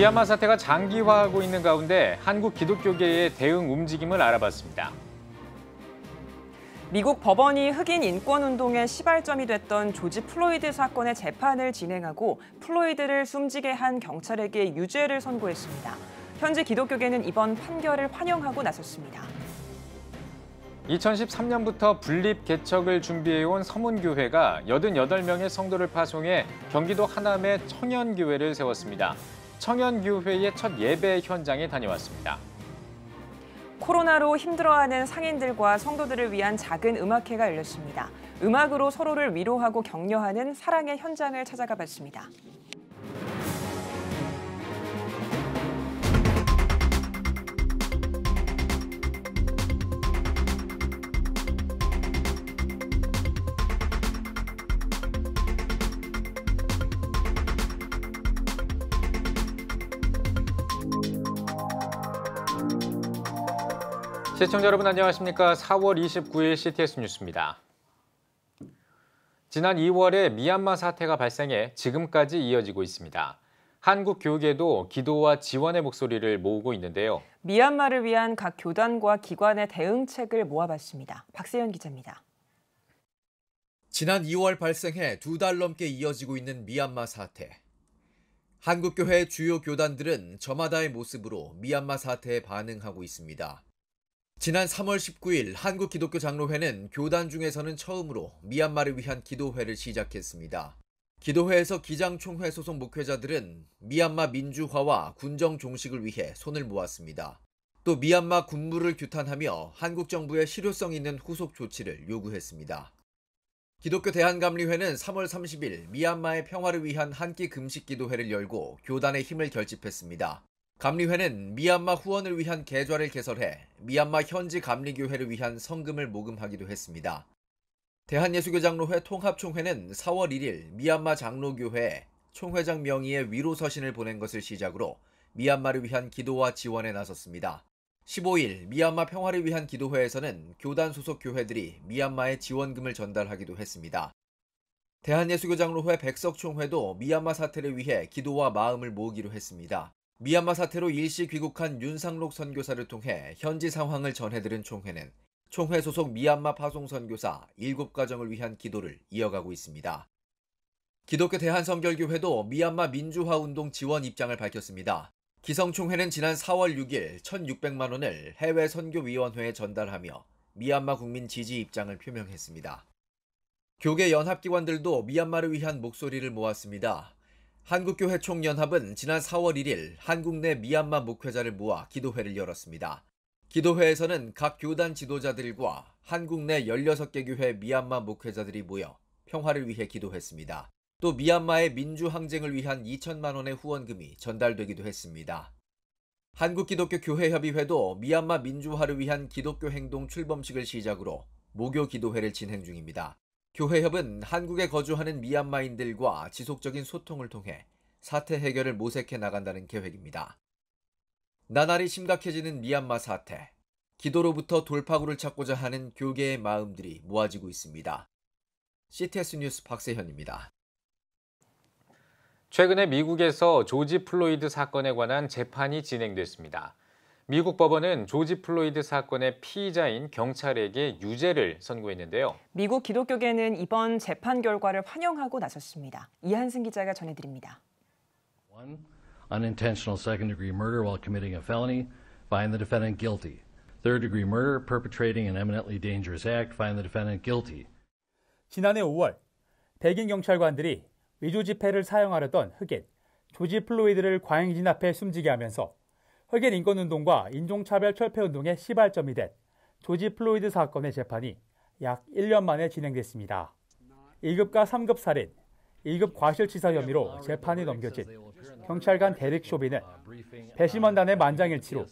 미얀마 사태가 장기화하고 있는 가운데 한국 기독교계의 대응 움직임을 알아봤습니다. 미국 법원이 흑인 인권운동의 시발점이 됐던 조지 플로이드 사건의 재판을 진행하고 플로이드를 숨지게 한 경찰에게 유죄를 선고했습니다. 현재 기독교계는 이번 판결을 환영하고 나섰습니다. 2013년부터 분립 개척을 준비해온 서문교회가 88명의 성도를 파송해 경기도 하남에 청년교회를 세웠습니다. 청년교회의 첫 예배 현장에 다녀왔습니다. 코로나로 힘들어하는 상인들과 성도들을 위한 작은 음악회가 열렸습니다. 음악으로 서로를 위로하고 격려하는 사랑의 현장을 찾아가 봤습니다. 시청자 여러분 안녕하십니까. 4월 29일 CTS 뉴스입니다. 지난 2월에 미얀마 사태가 발생해 지금까지 이어지고 있습니다. 한국 교육에도 기도와 지원의 목소리를 모으고 있는데요. 미얀마를 위한 각 교단과 기관의 대응책을 모아봤습니다. 박세현 기자입니다. 지난 2월 발생해 두 달 넘게 이어지고 있는 미얀마 사태. 한국교회 주요 교단들은 저마다의 모습으로 미얀마 사태에 반응하고 있습니다. 지난 3월 19일 한국기독교 장로회는 교단 중에서는 처음으로 미얀마를 위한 기도회를 시작했습니다. 기도회에서 기장총회 소속 목회자들은 미얀마 민주화와 군정 종식을 위해 손을 모았습니다. 또 미얀마 군부를 규탄하며 한국 정부의 실효성 있는 후속 조치를 요구했습니다. 기독교 대한감리회는 3월 30일 미얀마의 평화를 위한 한 끼 금식 기도회를 열고 교단의 힘을 결집했습니다. 감리회는 미얀마 후원을 위한 계좌를 개설해 미얀마 현지 감리교회를 위한 성금을 모금하기도 했습니다. 대한예수교장로회 통합총회는 4월 1일 미얀마 장로교회에 총회장 명의의 위로 서신을 보낸 것을 시작으로 미얀마를 위한 기도와 지원에 나섰습니다. 15일 미얀마 평화를 위한 기도회에서는 교단 소속 교회들이 미얀마에 지원금을 전달하기도 했습니다. 대한예수교장로회 백석총회도 미얀마 사태를 위해 기도와 마음을 모으기로 했습니다. 미얀마 사태로 일시 귀국한 윤상록 선교사를 통해 현지 상황을 전해드린 총회는 총회 소속 미얀마 파송 선교사 7가정을 위한 기도를 이어가고 있습니다. 기독교 대한성결교회도 미얀마 민주화운동 지원 입장을 밝혔습니다. 기성총회는 지난 4월 6일 1,600만 원을 해외 선교위원회에 전달하며 미얀마 국민 지지 입장을 표명했습니다. 교계 연합기관들도 미얀마를 위한 목소리를 모았습니다. 한국교회 총연합은 지난 4월 1일 한국 내 미얀마 목회자를 모아 기도회를 열었습니다. 기도회에서는 각 교단 지도자들과 한국 내 16개 교회 미얀마 목회자들이 모여 평화를 위해 기도했습니다. 또 미얀마의 민주항쟁을 위한 2천만 원의 후원금이 전달되기도 했습니다. 한국기독교교회협의회도 미얀마 민주화를 위한 기독교 행동 출범식을 시작으로 목요 기도회를 진행 중입니다. 교회협은 한국에 거주하는 미얀마인들과 지속적인 소통을 통해 사태 해결을 모색해 나간다는 계획입니다. 나날이 심각해지는 미얀마 사태, 기도로부터 돌파구를 찾고자 하는 교계의 마음들이 모아지고 있습니다. CTS 뉴스 박세현입니다. 최근에 미국에서 조지 플로이드 사건에 관한 재판이 진행됐습니다. 미국 법원은 조지 플로이드 사건의 피의자인 경찰에게 유죄를 선고했는데요. 미국 기독교계는 이번 재판 결과를 환영하고 나섰습니다. 이한승 기자가 전해드립니다. One unintentional second-degree murder while committing a felony, find the defendant guilty. Third-degree murder, perpetrating an eminently dangerous act, find the defendant guilty. 지난해 5월 백인 경찰관들이 위조 지폐를 사용하려던 흑인 조지 플로이드를 과잉 진압해 숨지게 하면서 흑인 인권운동과 인종차별 철폐운동의 시발점이 된 조지 플로이드 사건의 재판이 약 1년 만에 진행됐습니다. 1급과 3급 살인, 1급 과실치사 혐의로 재판이 넘겨진 경찰관 데릭 쇼비는 배심원단의 만장일치로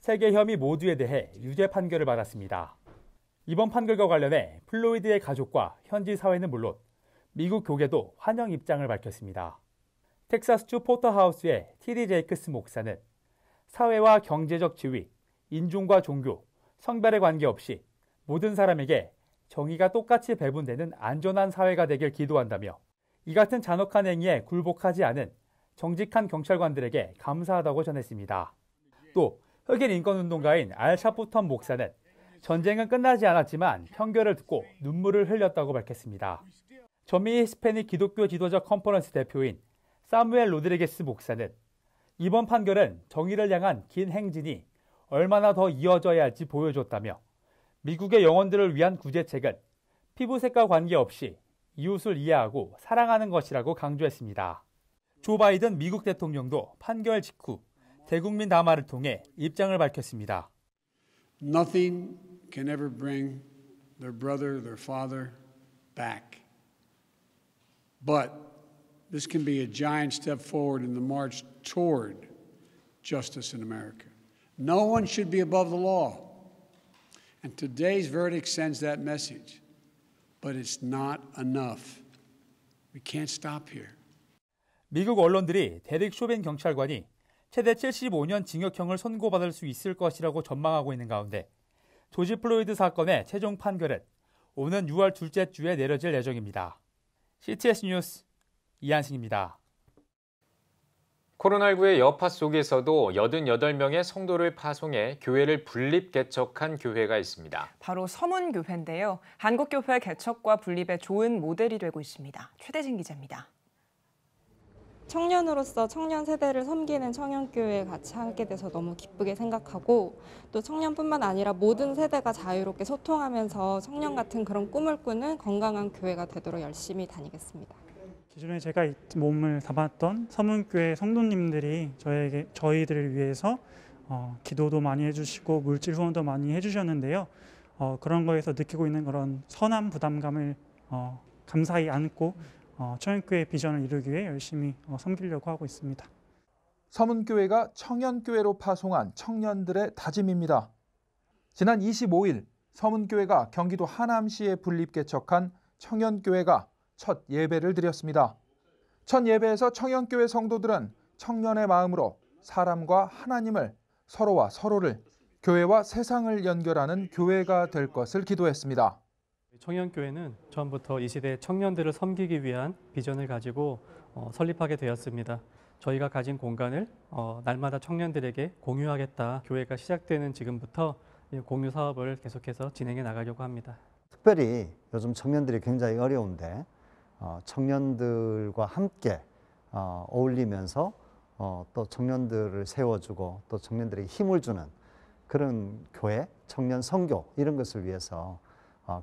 세개 혐의 모두에 대해 유죄 판결을 받았습니다. 이번 판결과 관련해 플로이드의 가족과 현지 사회는 물론 미국 교계도 환영 입장을 밝혔습니다. 텍사스주 포터하우스의 티디 제이크스 목사는 사회와 경제적 지위, 인종과 종교, 성별에 관계없이 모든 사람에게 정의가 똑같이 배분되는 안전한 사회가 되길 기도한다며 이 같은 잔혹한 행위에 굴복하지 않은 정직한 경찰관들에게 감사하다고 전했습니다. 또 흑인 인권운동가인 알샤프턴 목사는 전쟁은 끝나지 않았지만 편결을 듣고 눈물을 흘렸다고 밝혔습니다. 전미 히스패닉 기독교 지도적 컨퍼런스 대표인 사무엘 로드리게스 목사는 이번 판결은 정의를 향한 긴 행진이 얼마나 더 이어져야 할지 보여줬다며 미국의 영혼들을 위한 구제책은 피부색과 관계없이 이웃을 이해하고 사랑하는 것이라고 강조했습니다. 조 바이든 미국 대통령도 판결 직후 대국민 담화를 통해 입장을 밝혔습니다. Nothing can ever bring their brother, their father back. But This can be a giant step forward in the march toward justice in America. No one should be above the law. And today's verdict sends that message. But it's not enough. We can't stop here. 미국 언론들이 데릭 쇼벤 경찰관이 최대 75년 징역형을 선고받을 수 있을 것이라고 전망하고 있는 가운데 조지 플로이드 사건의 최종 판결은 오는 6월 둘째 주에 내려질 예정입니다. CTS 뉴스 이한승입니다. 코로나19의 여파 속에서도 88명의 성도를 파송해 교회를 분립 개척한 교회가 있습니다. 바로 서문교회인데요. 한국교회 개척과 분립의 좋은 모델이 되고 있습니다. 최대진 기자입니다. 청년으로서 청년 세대를 섬기는 청년교회에 같이 함께 돼서 너무 기쁘게 생각하고 또 청년뿐만 아니라 모든 세대가 자유롭게 소통하면서 청년 같은 그런 꿈을 꾸는 건강한 교회가 되도록 열심히 다니겠습니다. 기존에 제가 몸을 담았던 서문교회 성도님들이 저에게 저희들을 위해서 어, 기도도 많이 해주시고 물질 후원도 많이 해주셨는데요. 어, 그런 거에서 느끼고 있는 그런 선한 부담감을 어, 감사히 안고 어, 청년교회 비전을 이루기 위해 열심히 어, 섬기려고 하고 있습니다. 서문교회가 청년교회로 파송한 청년들의 다짐입니다. 지난 25일 서문교회가 경기도 하남시에 분립 개척한 청년교회가 첫 예배를 드렸습니다. 첫 예배에서 청년교회 성도들은 청년의 마음으로 사람과 하나님을 서로와 서로를 교회와 세상을 연결하는 교회가 될 것을 기도했습니다. 청년교회는 처음부터 이 시대 청년들을 섬기기 위한 비전을 가지고 어, 설립하게 되었습니다. 저희가 가진 공간을 어, 날마다 청년들에게 공유하겠다. 교회가 시작되는 지금부터 공유 사업을 계속해서 진행해 나가려고 합니다. 특별히 요즘 청년들이 굉장히 어려운데 어, 청년들과 함께 어, 어울리면서 어, 또 청년들을 세워주고 또 청년들에게 힘을 주는 그런 교회, 청년 선교 이런 것을 위해서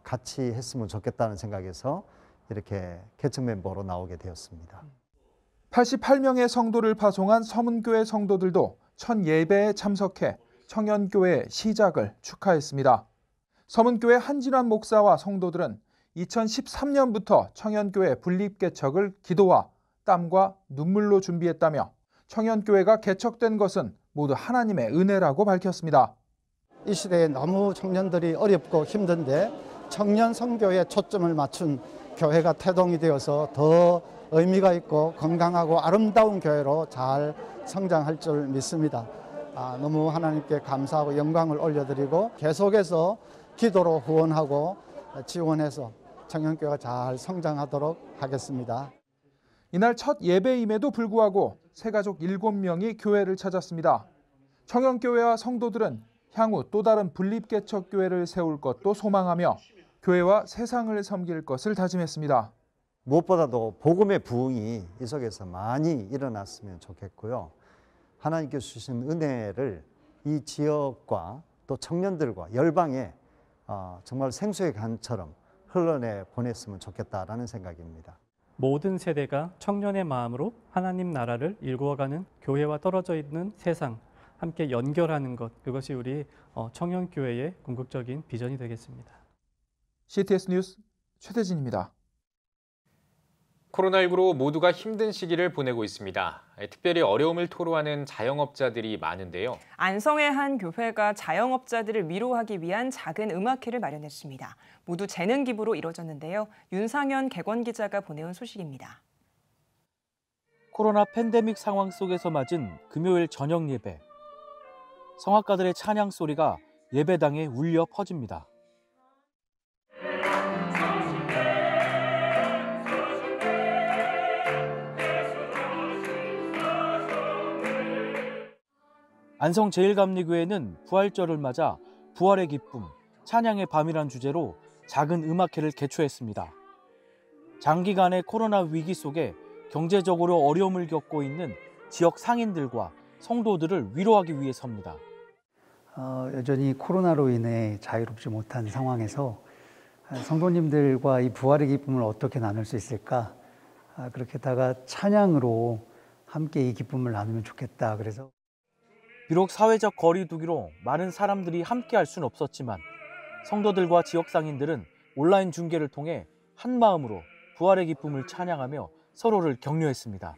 같이 했으면 좋겠다는 생각에서 이렇게 개척 멤버로 나오게 되었습니다. 88명의 성도를 파송한 서문교회 성도들도 첫 예배에 참석해 청년교회의 시작을 축하했습니다. 서문교회 한진환 목사와 성도들은 2013년부터 청년교회 분립개척을 기도와 땀과 눈물로 준비했다며 청년교회가 개척된 것은 모두 하나님의 은혜라고 밝혔습니다. 이 시대에 너무 청년들이 어렵고 힘든데 청년 선교에 초점을 맞춘 교회가 태동이 되어서 더 의미가 있고 건강하고 아름다운 교회로 잘 성장할 줄 믿습니다. 아, 너무 하나님께 감사하고 영광을 올려드리고 계속해서 기도로 후원하고 지원해서 청년교회가 잘 성장하도록 하겠습니다. 이날 첫 예배임에도 불구하고 세 가족 7명이 교회를 찾았습니다. 청년교회와 성도들은 향후 또 다른 분립개척교회를 세울 것도 소망하며 교회와 세상을 섬길 것을 다짐했습니다. 무엇보다도 복음의 부흥이 이 속에서 많이 일어났으면 좋겠고요. 하나님께 주신 은혜를 이 지역과 또 청년들과 열방에 어, 정말 생수의 간처럼 흘러내 보냈으면 좋겠다라는 생각입니다. 모든 세대가 청년의 마음으로 하나님 나라를 일구어가는 교회와 떨어져 있는 세상 함께 연결하는 것 그것이 우리 어, 청년 교회의 궁극적인 비전이 되겠습니다. CTS 뉴스 최대진입니다. 코로나19로 모두가 힘든 시기를 보내고 있습니다. 특별히 어려움을 토로하는 자영업자들이 많은데요. 안성의 한 교회가 자영업자들을 위로하기 위한 작은 음악회를 마련했습니다. 모두 재능 기부로 이뤄졌는데요. 윤상현 개원 기자가 보내온 소식입니다. 코로나 팬데믹 상황 속에서 맞은 금요일 저녁 예배. 성악가들의 찬양 소리가 예배당에 울려 퍼집니다. 안성 제일감리교회는 부활절을 맞아 부활의 기쁨, 찬양의 밤이란 주제로 작은 음악회를 개최했습니다. 장기간의 코로나 위기 속에 경제적으로 어려움을 겪고 있는 지역 상인들과 성도들을 위로하기 위해서입니다. 어, 여전히 코로나로 인해 자유롭지 못한 상황에서 성도님들과 이 부활의 기쁨을 어떻게 나눌 수 있을까? 아, 그렇게다가 찬양으로 함께 이 기쁨을 나누면 좋겠다. 그래서 비록 사회적 거리두기로 많은 사람들이 함께 할 수는 없었지만 성도들과 지역 상인들은 온라인 중계를 통해 한 마음으로 부활의 기쁨을 찬양하며 서로를 격려했습니다.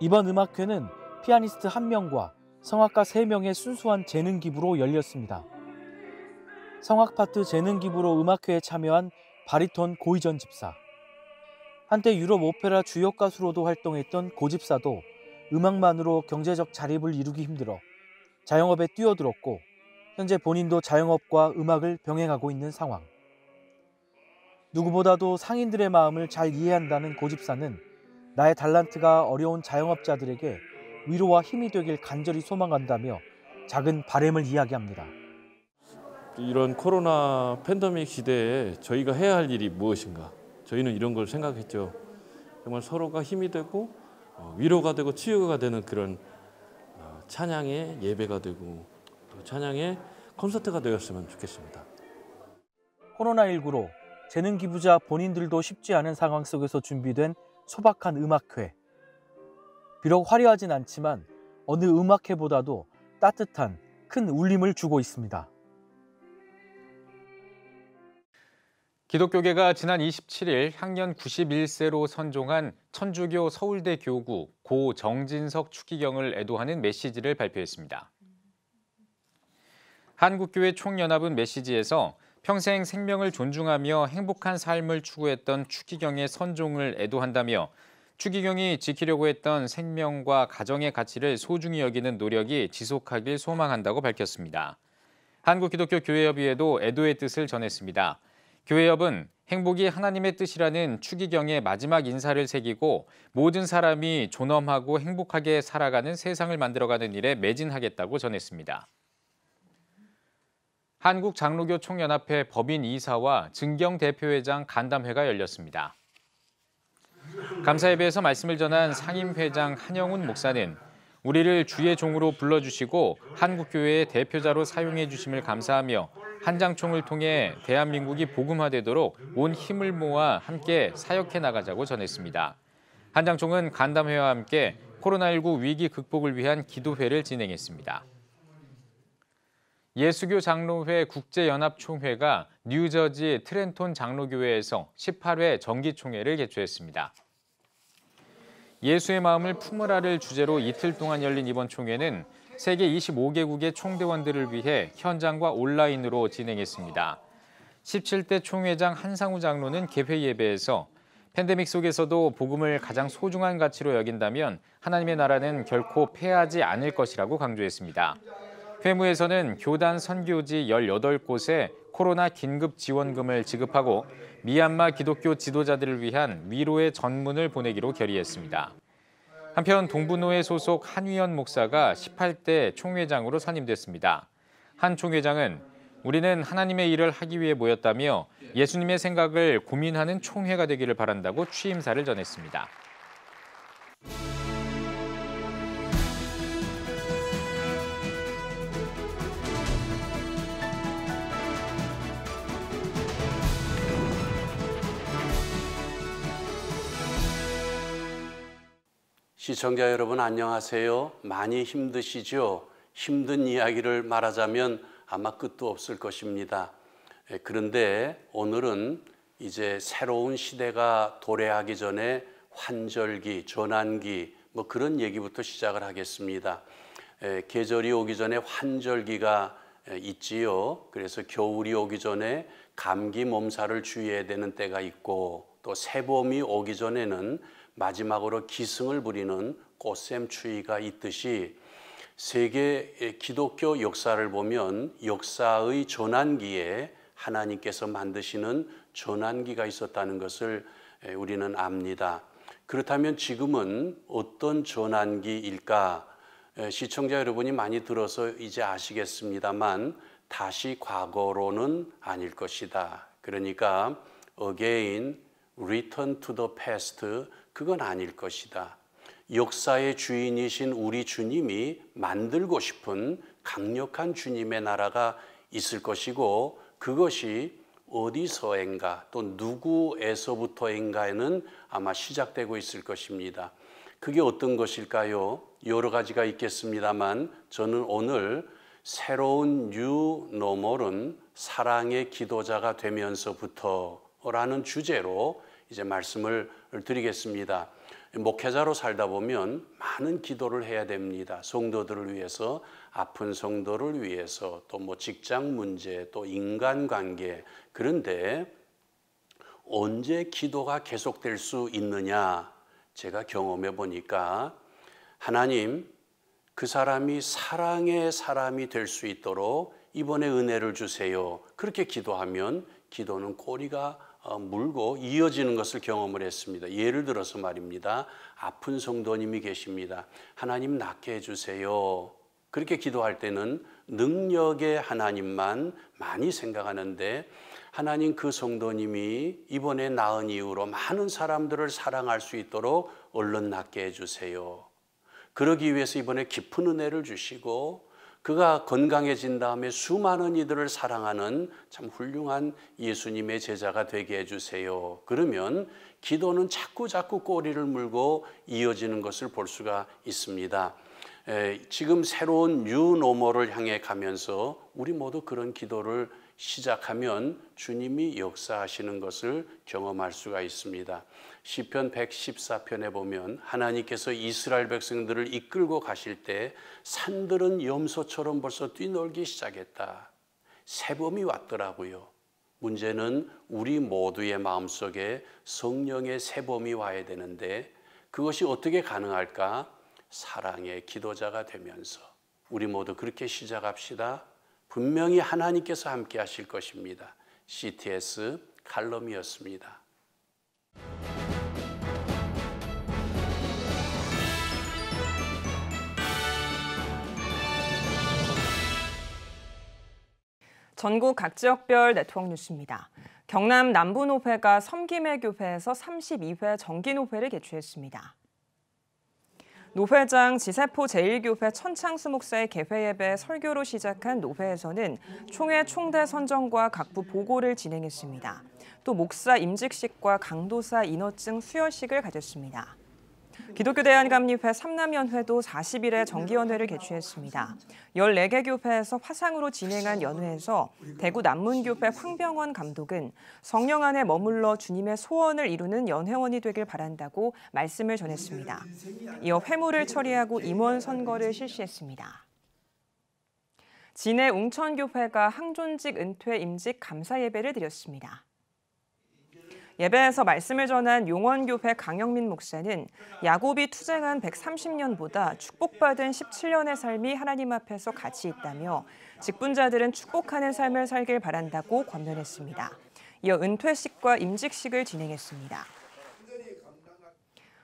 이번 음악회는 피아니스트 한 명과 성악가 세 명의 순수한 재능 기부로 열렸습니다. 성악 파트 재능 기부로 음악회에 참여한 바리톤 고이전 집사. 한때 유럽 오페라 주역 가수로도 활동했던 고 집사도 음악만으로 경제적 자립을 이루기 힘들어 자영업에 뛰어들었고 현재 본인도 자영업과 음악을 병행하고 있는 상황. 누구보다도 상인들의 마음을 잘 이해한다는 고집사는 나의 달란트가 어려운 자영업자들에게 위로와 힘이 되길 간절히 소망한다며 작은 바램을 이야기합니다. 이런 코로나 팬데믹 시대에 저희가 해야 할 일이 무엇인가? 저희는 이런 걸 생각했죠. 정말 서로가 힘이 되고 어, 위로가 되고 치유가 되는 그런 찬양의 예배가 되고 또 찬양의 콘서트가 되었으면 좋겠습니다. 코로나19로 재능 기부자 본인들도 쉽지 않은 상황 속에서 준비된 소박한 음악회. 비록 화려하진 않지만 어느 음악회보다도 따뜻한 큰 울림을 주고 있습니다. 기독교계가 지난 27일 향년 91세로 선종한 천주교 서울대 교구 고 정진석 추기경을 애도하는 메시지를 발표했습니다. 한국교회 총연합은 메시지에서 평생 생명을 존중하며 행복한 삶을 추구했던 추기경의 선종을 애도한다며 추기경이 지키려고 했던 생명과 가정의 가치를 소중히 여기는 노력이 지속하길 소망한다고 밝혔습니다. 한국기독교교회협의회도 애도의 뜻을 전했습니다. 교회협은 행복이 하나님의 뜻이라는 추기경의 마지막 인사를 새기고 모든 사람이 존엄하고 행복하게 살아가는 세상을 만들어가는 일에 매진하겠다고 전했습니다. 한국장로교 총연합회 법인 이사와 증경 대표회장 간담회가 열렸습니다. 감사예배에서 말씀을 전한 상임회장 한영훈 목사는 우리를 주의 종으로 불러주시고 한국교회의 대표자로 사용해 주심을 감사하며 한장총을 통해 대한민국이 복음화되도록 온 힘을 모아 함께 사역해 나가자고 전했습니다. 한장총은 간담회와 함께 코로나19 위기 극복을 위한 기도회를 진행했습니다. 예수교 장로회 국제연합총회가 뉴저지 트렌톤 장로교회에서 18회 정기총회를 개최했습니다. 예수의 마음을 품으라를 주제로 이틀 동안 열린 이번 총회는 세계 25개국의 총대원들을 위해 현장과 온라인으로 진행했습니다. 17대 총회장 한상우 장로는 개회 예배에서 팬데믹 속에서도 복음을 가장 소중한 가치로 여긴다면 하나님의 나라는 결코 패하지 않을 것이라고 강조했습니다. 회무에서는 교단 선교지 18곳에 코로나 긴급 지원금을 지급하고 미얀마 기독교 지도자들을 위한 위로의 전문을 보내기로 결의했습니다. 한편 동부노회 소속 한위원 목사가 18대 총회장으로 선임됐습니다. 한 총회장은 우리는 하나님의 일을 하기 위해 모였다며 예수님의 생각을 고민하는 총회가 되기를 바란다고 취임사를 전했습니다. 시청자 여러분 안녕하세요. 많이 힘드시죠? 힘든 이야기를 말하자면 아마 끝도 없을 것입니다. 예, 그런데 오늘은 이제 새로운 시대가 도래하기 전에 환절기, 전환기 뭐 그런 얘기부터 시작을 하겠습니다. 예, 계절이 오기 전에 환절기가 예, 있지요. 그래서 겨울이 오기 전에 감기 몸살을 주의해야 되는 때가 있고 또 새봄이 오기 전에는 마지막으로 기승을 부리는 꽃샘추위가 있듯이 세계 기독교 역사를 보면 역사의 전환기에 하나님께서 만드시는 전환기가 있었다는 것을 우리는 압니다. 그렇다면 지금은 어떤 전환기일까? 시청자 여러분이 많이 들어서 이제 아시겠습니다만 다시 과거로는 아닐 것이다. 그러니까 again return to the past 그건 아닐 것이다. 역사의 주인이신 우리 주님이 만들고 싶은 강력한 주님의 나라가 있을 것이고 그것이 어디서인가 또 누구에서부터인가에는 아마 시작되고 있을 것입니다. 그게 어떤 것일까요? 여러 가지가 있겠습니다만 저는 오늘 새로운 뉴 노멀은 사랑의 기도자가 되면서부터라는 주제로 이제 말씀을 드리겠습니다. 목회자로 살다 보면 많은 기도를 해야 됩니다. 성도들을 위해서, 아픈 성도를 위해서, 또 뭐 직장 문제, 또 인간 관계. 그런데 언제 기도가 계속될 수 있느냐? 제가 경험해 보니까 하나님 그 사람이 사랑의 사람이 될 수 있도록 이번에 은혜를 주세요. 그렇게 기도하면 기도는 꼬리가 어, 물고 이어지는 것을 경험을 했습니다. 예를 들어서 말입니다. 아픈 성도님이 계십니다. 하나님 낫게 해주세요. 그렇게 기도할 때는 능력의 하나님만 많이 생각하는데 하나님 그 성도님이 이번에 낳은 이후로 많은 사람들을 사랑할 수 있도록 얼른 낫게 해주세요. 그러기 위해서 이번에 깊은 은혜를 주시고 그가 건강해진 다음에 수많은 이들을 사랑하는 참 훌륭한 예수님의 제자가 되게 해주세요. 그러면 기도는 자꾸 자꾸 꼬리를 물고 이어지는 것을 볼 수가 있습니다. 에, 지금 새로운 뉴노멀을 향해 가면서 우리 모두 그런 기도를 시작하면 주님이 역사하시는 것을 경험할 수가 있습니다. 시편 114편에 보면 하나님께서 이스라엘 백성들을 이끌고 가실 때 산들은 염소처럼 벌써 뛰놀기 시작했다. 새봄이 왔더라고요. 문제는 우리 모두의 마음속에 성령의 새봄이 와야 되는데 그것이 어떻게 가능할까? 사랑의 기도자가 되면서 우리 모두 그렇게 시작합시다. 분명히 하나님께서 함께 하실 것입니다. CTS 칼럼이었습니다. 전국 각 지역별 네트워크 뉴스입니다. 경남 남부노회가 섬김해교회에서 32회 정기노회를 개최했습니다. 노회장 지세포 제1교회 천창수 목사의 개회예배 설교로 시작한 노회에서는 총회 총대 선정과 각부 보고를 진행했습니다. 또 목사 임직식과 강도사 인허증 수여식을 가졌습니다. 기독교 대한감리회 삼남연회도 40일에 정기연회를 개최했습니다. 14개 교회에서 화상으로 진행한 연회에서 대구 남문교회 황병원 감독은 성령 안에 머물러 주님의 소원을 이루는 연회원이 되길 바란다고 말씀을 전했습니다. 이어 회물을 처리하고 임원 선거를 실시했습니다. 진해 웅천교회가 항존직 은퇴 임직 감사 예배를 드렸습니다. 예배에서 말씀을 전한 용원교회 강영민 목사는 야곱이 투쟁한 130년보다 축복받은 17년의 삶이 하나님 앞에서 가치 있다며 직분자들은 축복하는 삶을 살길 바란다고 권면했습니다. 이어 은퇴식과 임직식을 진행했습니다.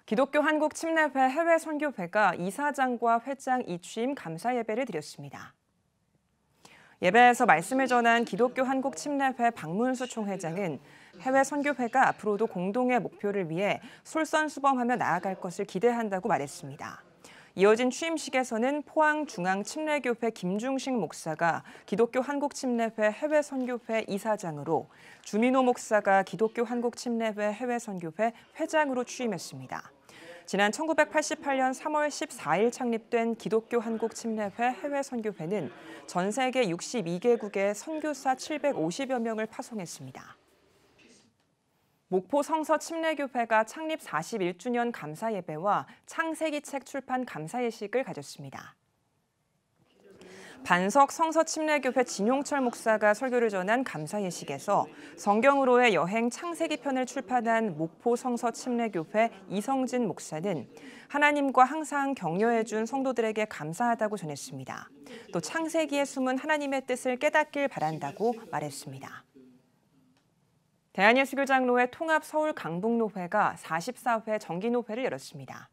기독교 한국 침례회 해외 선교회가 이사장과 회장 이취임 감사 예배를 드렸습니다. 예배에서 말씀을 전한 기독교 한국 침례회 박문수 총회장은 해외 선교회가 앞으로도 공동의 목표를 위해 솔선수범하며 나아갈 것을 기대한다고 말했습니다. 이어진 취임식에서는 포항중앙침례교회 김중식 목사가 기독교 한국침례회 해외선교회 이사장으로 주민호 목사가 기독교 한국침례회 해외선교회 회장으로 취임했습니다. 지난 1988년 3월 14일 창립된 기독교 한국침례회 해외선교회는 전 세계 62개국의 선교사 750여 명을 파송했습니다. 목포 성서 침례교회가 창립 41주년 감사 예배와 창세기 책 출판 감사 예식을 가졌습니다. 반석 성서침례교회 진용철 목사가 설교를 전한 감사 예식에서 성경으로의 여행 창세기 편을 출판한 목포 성서침례교회 이성진 목사는 하나님과 항상 격려해준 성도들에게 감사하다고 전했습니다. 또 창세기에 숨은 하나님의 뜻을 깨닫길 바란다고 말했습니다. 대한예수교장로의 통합 서울 강북노회가 44회 정기노회를 열었습니다.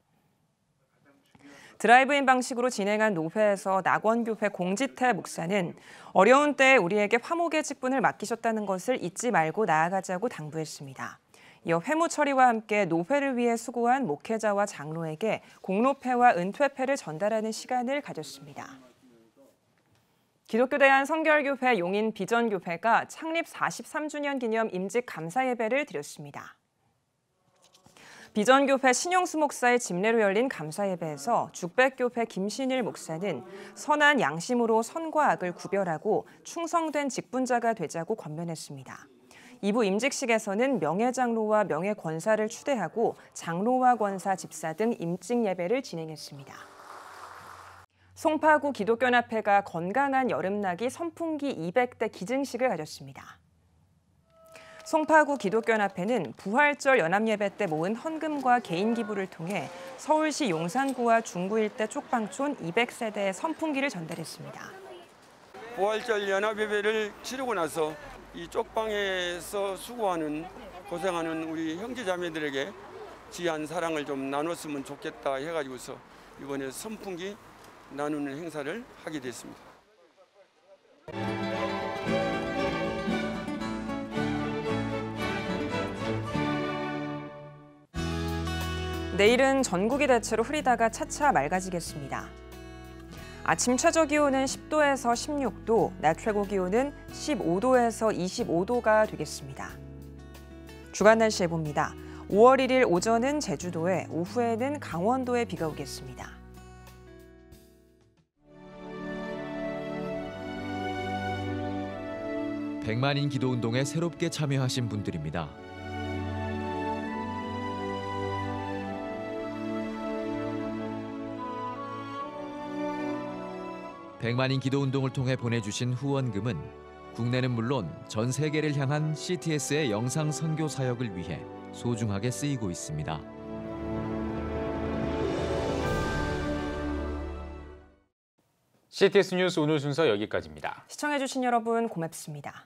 드라이브인 방식으로 진행한 노회에서 낙원교회 공지태 목사는 어려운 때 우리에게 화목의 직분을 맡기셨다는 것을 잊지 말고 나아가자고 당부했습니다. 이어 회무 처리와 함께 노회를 위해 수고한 목회자와 장로에게 공로패와 은퇴패를 전달하는 시간을 가졌습니다. 기독교대한 성결교회 용인 비전교회가 창립 43주년 기념 임직 감사 예배를 드렸습니다. 비전교회 신용수 목사의 집례로 열린 감사 예배에서 죽백교회 김신일 목사는 선한 양심으로 선과 악을 구별하고 충성된 직분자가 되자고 권면했습니다. 2부 임직식에서는 명예장로와 명예권사를 추대하고 장로와 권사, 집사 등 임직 예배를 진행했습니다. 송파구 기독교연합회가 건강한 여름나기 선풍기 200대 기증식을 가졌습니다. 송파구 기독교연합회는 부활절 연합예배 때 모은 헌금과 개인 기부를 통해 서울시 용산구와 중구 일대 쪽방촌 200세대에 선풍기를 전달했습니다. 부활절 연합예배를 치르고 나서 이 쪽방에서 수고하는 고생하는 우리 형제자매들에게 지한 사랑을 좀 나눴으면 좋겠다 해가지고서 이번에 선풍기 나누는 행사를 하게 됐습니다. 내일은 전국이 대체로 흐리다가 차차 맑아지겠습니다. 아침 최저 기온은 10도에서 16도, 낮 최고 기온은 15도에서 25도가 되겠습니다. 주간 날씨 예보입니다. 5월 1일 오전은 제주도에, 오후에는 강원도에 비가 오겠습니다. 백만인 기도 운동에 새롭게 참여하신 분들입니다. 백만인 기도 운동을 통해 보내주신 후원금은 국내는 물론 전 세계를 향한 CTS의 영상 선교 사역을 위해 소중하게 쓰이고 있습니다. CTS 뉴스 오늘 순서 여기까지입니다. 시청해주신 여러분 고맙습니다.